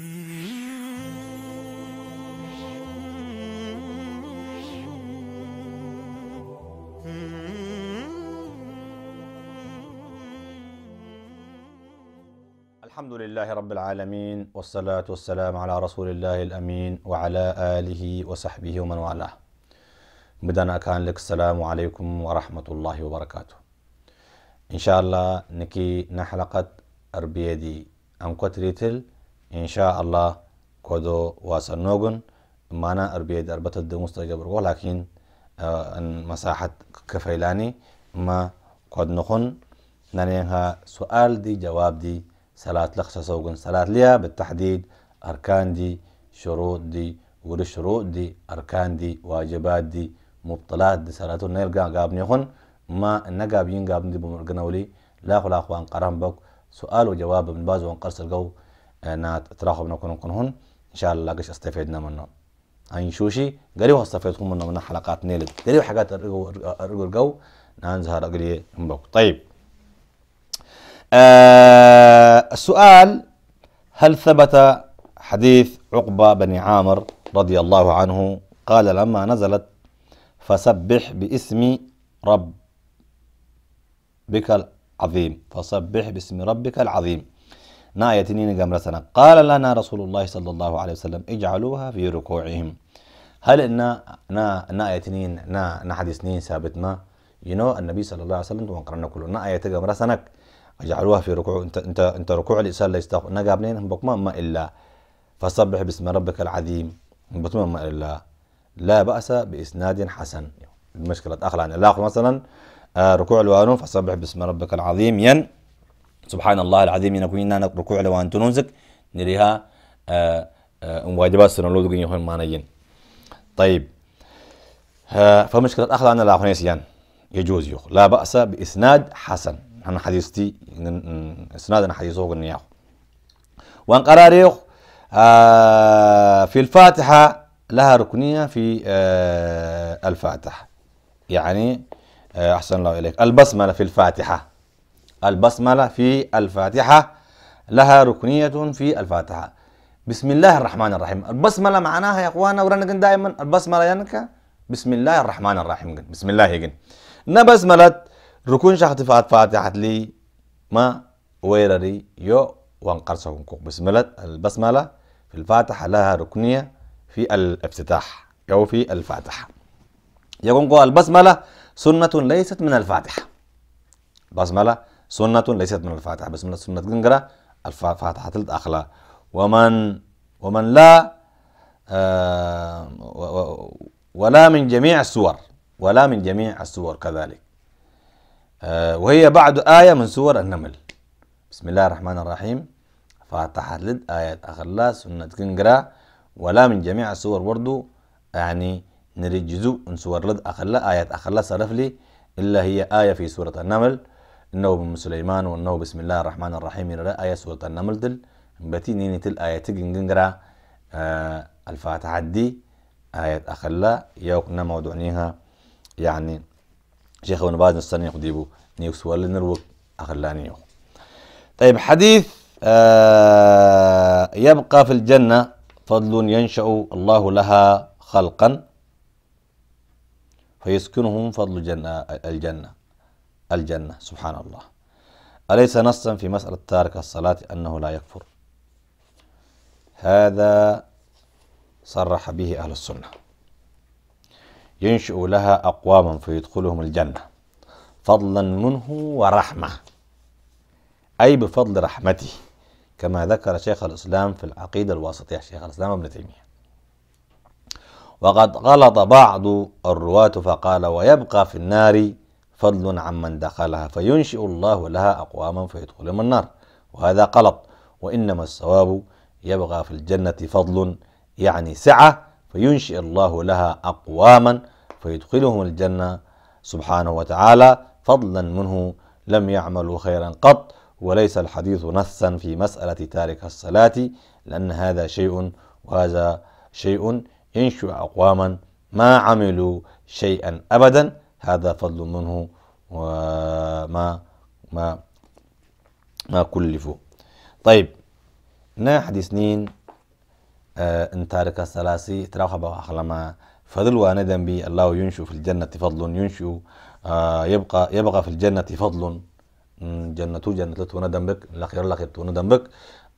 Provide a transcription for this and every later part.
الحمد لله رب العالمين والصلاة والسلام على رسول الله الأمين وعلى آله وصحبه ومن والاه بدنا كان لك السلام عليكم ورحمة الله وبركاته إن شاء الله نكي نحلقت أربيدي أم كتريتل إن شاء الله كودو واسنوغن مانا أربية دربة الدموس تجبر ولكن آه، أن مساحة كفيلاني ما قد نخن نانيها سؤال دي جواب دي صلاة لخصة سوغن صلاة ليا بالتحديد أركان دي شروط دي ودي شروط دي أركان دي واجبات دي مبطلات دي صلاة نيل قاب نخن ما نقاب ين قاب دي ولي لا خلاق وان قرام بك سؤال وجواب من باز وانقرص القو انا تراخبنا كن كنهن ان شاء الله قش استفدنا منه عين شوشي قالوا استفيدكم منه من حلقات نيلد قالوا حاجات ارجو الجو نان نعم زهر مبوك طيب آه السؤال هل ثبت حديث عقبة بن عامر رضي الله عنه قال لما نزلت فسبح باسم ربك العظيم فسبح باسم ربك العظيم نايتنين رسنا قال لنا رسول الله صلى الله عليه وسلم اجعلوها في ركوعهم هل إن نا نايتنين نا نحدثنين ثابتنا ينو النبي صلى الله عليه وسلم تو انقرنا كله نا آية رسنك اجعلوها في ركوع انت انت انت ركوع الانسان لا يستحق نجابنين هم بكما ما الا فسبح باسم ربك العظيم بكما ما الا لا باس باسناد حسن المشكله اخلى عن الاخر مثلا آه، ركوع الوانون فسبح باسم ربك العظيم ين سبحان الله العظيم كنا نانا ركوع وأن تنونزك نريها آه، آه، واجبات سنولود قين يخون مانيين طيب آه، فمشكلة أخذ عن لا خنيسيان يجوز يخ لا بأس بإسناد حسن أنا حديثتي إسناد أنا حديثه قلنا وأن قرار يخ في الفاتحة لها ركنية في الفاتحة يعني أحسن الله إليك البسملة في الفاتحة البسملة في الفاتحة لها ركنية في الفاتحة بسم الله الرحمن الرحيم البسملة معناها يا اخوانا ورانا دائما البسملة ينكا بسم الله الرحمن الرحيم بسم الله يقن نبسملة ركن شخص فاتحة لي ما ويرري يو وانقرصهم بسملة البسملة في الفاتحة لها ركنية في الافتتاح أو في الفاتحة يقول البسملة سنة ليست من الفاتحة البسملة سنة ليست من الفاتحة بس من السنة قنقرة الفاتحة تلت أخلا ومن ومن لا آه ولا من جميع السور ولا من جميع السور كذلك آه وهي بعد آية من سور النمل بسم الله الرحمن الرحيم فاتحة لد آية أخلا سنة قنقرة ولا من جميع السور برضو يعني نرجزو من سور لد أخلا آية أخلا صرف لي إلا هي آية في سورة النمل النوب من سليمان والنوب بسم الله الرحمن الرحيم إلى آية سورة النمل دل بتي نيني تل آية تجنجنجرا آه الفاتحة دي آية أخلا نمو موضوعنيها يعني شيخ ابن باز نستني ديبو نيو سوال نروك أخلانيو طيب حديث آه يبقى في الجنة فضل ينشأ الله لها خلقا فيسكنهم فضل الجنة, الجنة الجنة سبحان الله أليس نصا في مسألة تارك الصلاة أنه لا يكفر هذا صرح به أهل السنة ينشئ لها أقواما فيدخلهم الجنة فضلا منه ورحمة أي بفضل رحمته كما ذكر شيخ الإسلام في العقيدة الواسطية شيخ الإسلام ابن تيمية وقد غلط بعض الرواة فقال ويبقى في النار فضل عمن دخلها فينشئ الله لها أقواما فيدخلهم النار وهذا غلط وإنما الصواب يبغى في الجنة فضل يعني سعة فينشئ الله لها أقواما فيدخلهم الجنة سبحانه وتعالى فضلا منه لم يعملوا خيرا قط وليس الحديث نصا في مسألة تارك الصلاة لأن هذا شيء وهذا شيء ينشئ أقواما ما عملوا شيئا أبدا هذا فضل منه وما ما ما كلفوا طيب نا حديث نين آه انتارك الثلاثي تراوح أخلما فضل وندم بي الله ينشو في الجنة فضل ينشو آه يبقى يبقى في الجنة فضل جنة جنة وندم بك الأخير الأخير وندم بك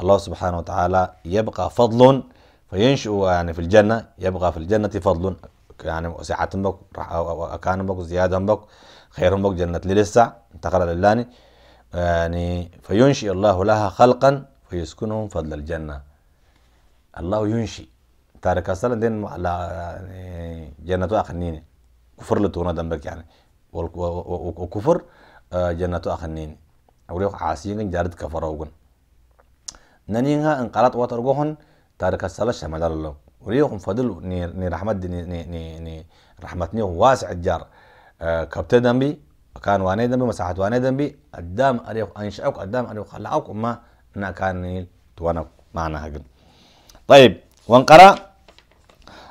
الله سبحانه وتعالى يبقى فضل فينشئ يعني في الجنة يبقى في الجنة فضل يعني سعة بك أكان بك زيادة بك خير بك جنة للسع انتقل للاني يعني فينشئ الله لها خلقا فيسكنهم فضل الجنة الله ينشئ تارك أصلا دين على يعني جنة أخنين كفر لتونا دمك يعني وكفر آه، جنة أخنين أوليو عاسين جارد كفر أوغن ننينها انقلت وترغوهن تارك الصلاة شمال الله ني ني رحمت رحمتني واسع الجار آه، كبت ذنبي كان واني ذنبي مساحة واني ذنبي قدام أريخ أنشأوك قدام أريخ خلعك وما أنا كان توانك معنا هجن طيب وانقرأ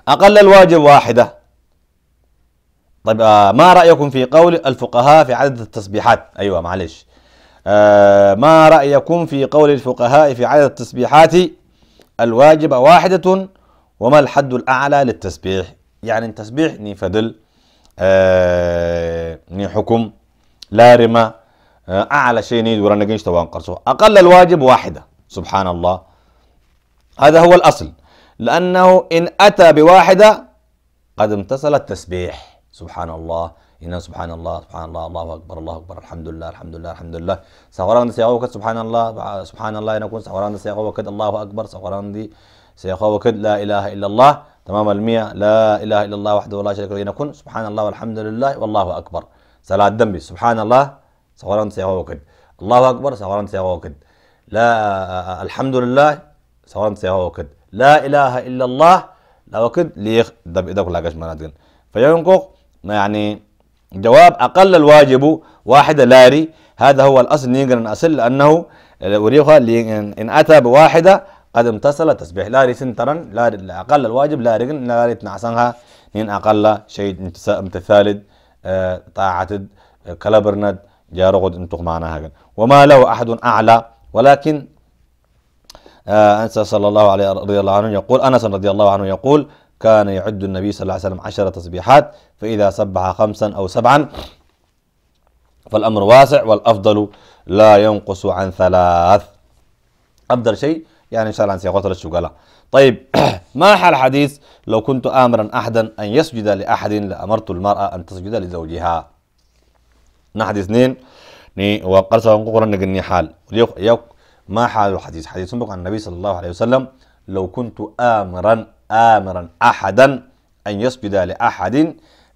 أقل الواجب واحدة طيب آه ما رأيكم في قول الفقهاء في عدد التسبيحات أيوة معلش آه ما رأيكم في قول الفقهاء في عدد التسبيحات الواجبة واحدة وما الحد الأعلى للتسبيح يعني التسبيح ني فدل آه ني حكم لا رما آه أعلى شيء ني دورا جنش توان قرصه أقل الواجب واحدة سبحان الله هذا هو الأصل لأنه إن أتى بواحدة قد امتثل التسبيح سبحان الله إن سبحان الله سبحان الله الله أكبر الله أكبر الحمد لله الحمد لله الحمد لله سبحان دي سبحان الله سبحان الله إن أكون سهران دي الله أكبر سهران دي سيقول وكد لا إله إلا الله تمام المية لا إله إلا الله وحده لا شريك له نكون سبحان الله والحمد لله والله أكبر صلاة دمبي سبحان الله سوران سيقع وكد الله أكبر سوران سيقع وكد لا الحمد لله سوران سيقع وكد لا إله إلا الله لا وكد ليخ دب كل عجش مناتين فينقق يعني جواب أقل الواجب واحدة لاري هذا هو الأصل نيجن أصل لأنه وريخة إن أتى بواحدة قد امتصل تسبيح لا رسن ترن لا اقل الواجب لا رجن لا ريتنا عصنها نين أقل شيء امتثال اه طاعة آه، كلبرند جارغد انتق معنا وما له أحد أعلى ولكن آه أنس صلى الله عليه رضي الله عنه يقول أنس رضي الله عنه يقول كان يعد النبي صلى الله عليه وسلم عشر تسبيحات فإذا سبح خمسا أو سبعا فالأمر واسع والأفضل لا ينقص عن ثلاث أفضل شيء يعني ان شاء الله سيقاتل الشغلة طيب ما حال حديث لو كنت امرا احدا ان يسجد لاحد لامرت المراه ان تسجد لزوجها نحدث اثنين ني وقرص قرن نجني حال يوك يوك ما حال الحديث حديث سبق عن النبي صلى الله عليه وسلم لو كنت امرا امرا احدا ان يسجد لاحد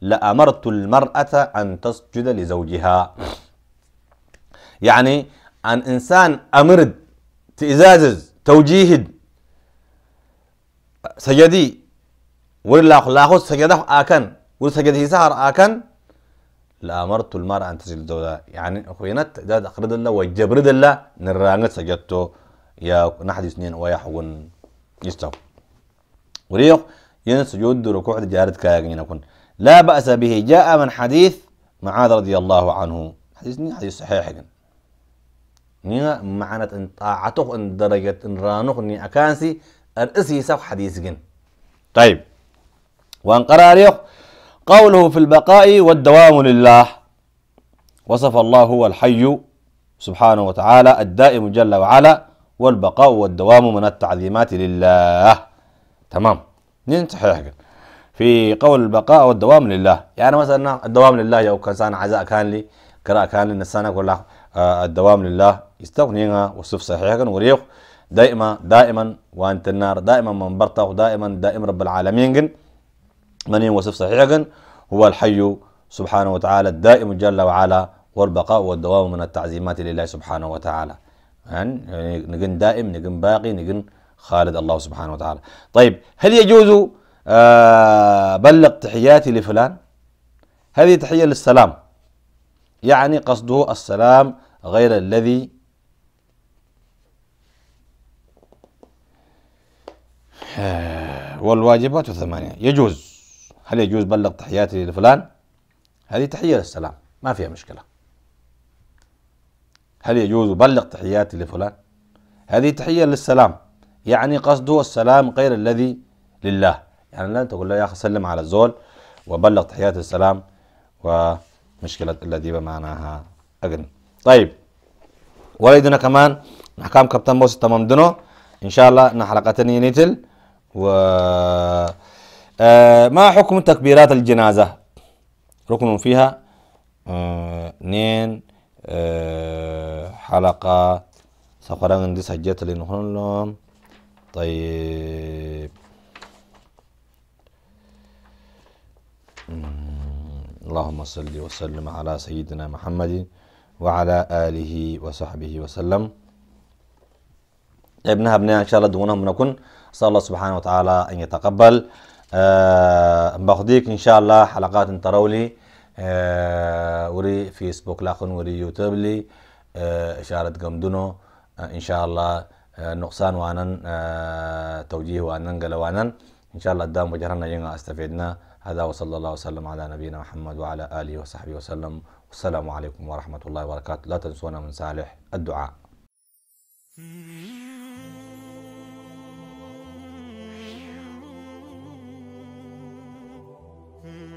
لامرت المراه ان تسجد لزوجها يعني عن انسان امرد تئزازز توجيه سجدي ولا خص سجده آكن سجده سهر آكن لأمرت المرأة أن تسجد زوجها يعني أخوينت داد أقرد الله وجبرد الله نرانت سجدته يا نحد سنين ويا حون يستو وريق ين سجود ركوع جارد كاين يكون لا بأس به جاء من حديث معاذ رضي الله عنه حديث حديث صحيح جن. نيا معنات ان طاعته ان درجة ان رانوخ ني اكانسي الاسي سو حديث جن طيب وان قراريخ قوله في البقاء والدوام لله وصف الله هو الحي سبحانه وتعالى الدائم جل وعلا والبقاء والدوام من التعظيمات لله تمام نين صحيح في قول البقاء والدوام لله يعني مثلا الدوام لله يا كان عزاء كان لي كراء كان لي نسانك والله الدوام لله يستغنينا وصف صحيحا وريق دائما دائما وانت النار دائما من برطه دائما دائم رب العالمين من وصف صحيحا هو الحي سبحانه وتعالى الدائم جل وعلا والبقاء والدوام من التعزيمات لله سبحانه وتعالى يعني نجن دائم نجن باقي نجن خالد الله سبحانه وتعالى طيب هل يجوز آه بلغ تحياتي لفلان هذه تحية للسلام يعني قصده السلام غير الذي آه، والواجبات ثمانية يجوز هل يجوز بلغ تحياتي لفلان هذه تحية للسلام ما فيها مشكلة هل يجوز بلغ تحياتي لفلان هذه تحية للسلام يعني قصده السلام غير الذي لله يعني لا تقول له يا أخي سلم على الزول وبلغ تحيات السلام و مشكله الا دي بمعناها اجن طيب وليدنا كمان احكام كابتن موسى تمام دنو ان شاء الله ان حلقتني نيتل و آه، ما حكم تكبيرات الجنازه ركن فيها آه، اثنين آه، حلقه سقرا عندي سجيت لنهن لهم طيب -hmm. اللهم صل وسلم على سيدنا محمد وعلى آله وصحبه وسلم ابنها ابنها إن شاء الله دونهم نكون أسأل الله سبحانه وتعالى أن يتقبل أه إن شاء الله حلقات ترولي أه وري فيسبوك لاخن وري يوتيوب لي أه إشارة آه إن شاء الله آه، نقصان آه توجيه وانا قلوانا إن شاء الله الدام وجهنا ينغا استفيدنا هذا وصلى الله وسلم على نبينا محمد وعلى آله وصحبه وسلم والسلام عليكم ورحمة الله وبركاته لا تنسونا من صالح الدعاء hmm